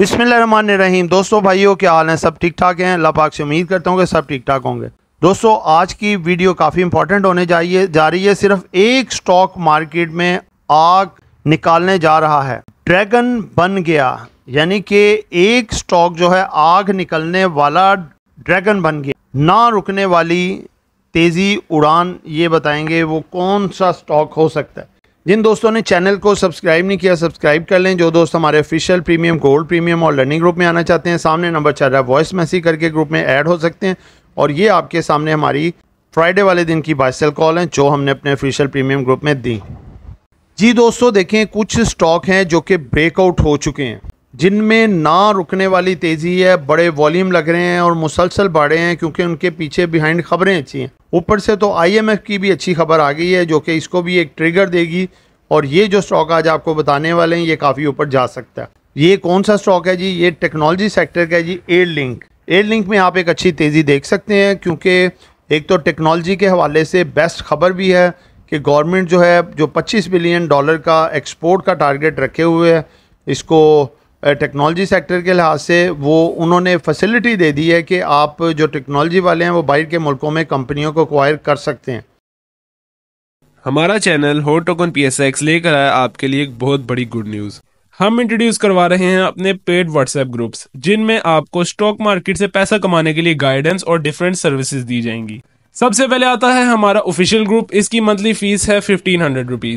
बिसमीम दोस्तों भाइयों क्या हाल हैं सब ठीक ठाक हैं पाक से उम्मीद करता हूँ कि सब ठीक ठाक होंगे दोस्तों आज की वीडियो काफ़ी इंपॉर्टेंट होने जाइए जा रही है सिर्फ एक स्टॉक मार्केट में आग निकालने जा रहा है ड्रैगन बन गया यानी कि एक स्टॉक जो है आग निकलने वाला ड्रैगन बन गया ना रुकने वाली तेज़ी उड़ान ये बताएंगे वो कौन सा स्टॉक हो सकता है जिन दोस्तों ने चैनल को सब्सक्राइब नहीं किया सब्सक्राइब कर लें जो दोस्त हमारे ऑफिशियल प्रीमियम गोल्ड प्रीमियम और लर्निंग ग्रुप में आना चाहते हैं सामने नंबर चल रहा है वॉइस मैसेज करके ग्रुप में ऐड हो सकते हैं और ये आपके सामने हमारी फ्राइडे वाले दिन की बाइसल कॉल हैं जो हमने अपने ऑफिशियल प्रीमियम ग्रुप में दी जी दोस्तों देखें कुछ स्टॉक हैं जो कि ब्रेकआउट हो चुके हैं जिनमें ना रुकने वाली तेज़ी है बड़े वॉल्यूम लग रहे हैं और मुसलसल बढ़े हैं क्योंकि उनके पीछे बिहाइंड खबरें अच्छी हैं ऊपर से तो आईएमएफ की भी अच्छी खबर आ गई है जो कि इसको भी एक ट्रिगर देगी और ये जो स्टॉक आज आपको बताने वाले हैं ये काफ़ी ऊपर जा सकता है ये कौन सा स्टॉक है जी ये टेक्नोलॉजी सेक्टर का है जी एयर लिंक एयर लिंक में आप एक अच्छी तेज़ी देख सकते हैं क्योंकि एक तो टेक्नोलॉजी के हवाले से बेस्ट खबर भी है कि गवर्नमेंट जो है जो 25 बिलियन डॉलर का एक्सपोर्ट का टारगेट रखे हुए है इसको टेक्नोलॉजी सेक्टर के लिहाज से वो उन्होंने फैसिलिटी दे दी है कि आप जो टेक्नोलॉजी वाले हैं वो बाहर के मुल्कों में कंपनियों को अक्वायर कर सकते हैं हमारा चैनल हो टोकन पी एस एक्स लेकर आया आपके लिए एक बहुत बड़ी गुड न्यूज़ हम इंट्रोड्यूस करवा रहे हैं अपने पेड व्हाट्सएप ग्रुप्स जिनमें आपको स्टॉक मार्केट से पैसा कमाने के लिए गाइडेंस और डिफरेंट सर्विसेज दी जाएंगी सबसे पहले आता है हमारा ऑफिशियल ग्रुप इसकी मंथली फीस है फिफ्टीन हंड्रेड रुपीज़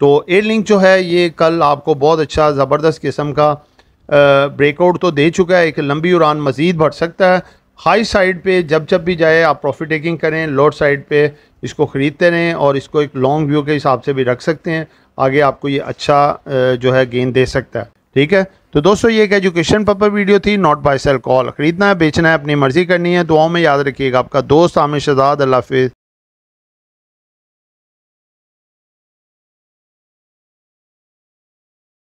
तो एयर लिंक जो है ये कल आपको बहुत अच्छा ज़बरदस्त किस्म का ब्रेकआउट तो दे चुका है एक लंबी उड़ान मज़ीद बढ़ सकता है हाई साइड पे जब जब भी जाए आप प्रॉफिट टेकिंग करें लोअर साइड पे इसको ख़रीदते रहें और इसको एक लॉन्ग व्यू के हिसाब से भी रख सकते हैं आगे आपको ये अच्छा जो है गेंद दे सकता है ठीक है तो दोस्तों ये एक एजुकेशन पर्पज वीडियो थी नॉट बाय सेल कॉल ख़रीदना है बेचना है अपनी मर्ज़ी करनी है दुआओं में याद रखिएगा आपका दोस्त आमिर शजाद अल्लाफ़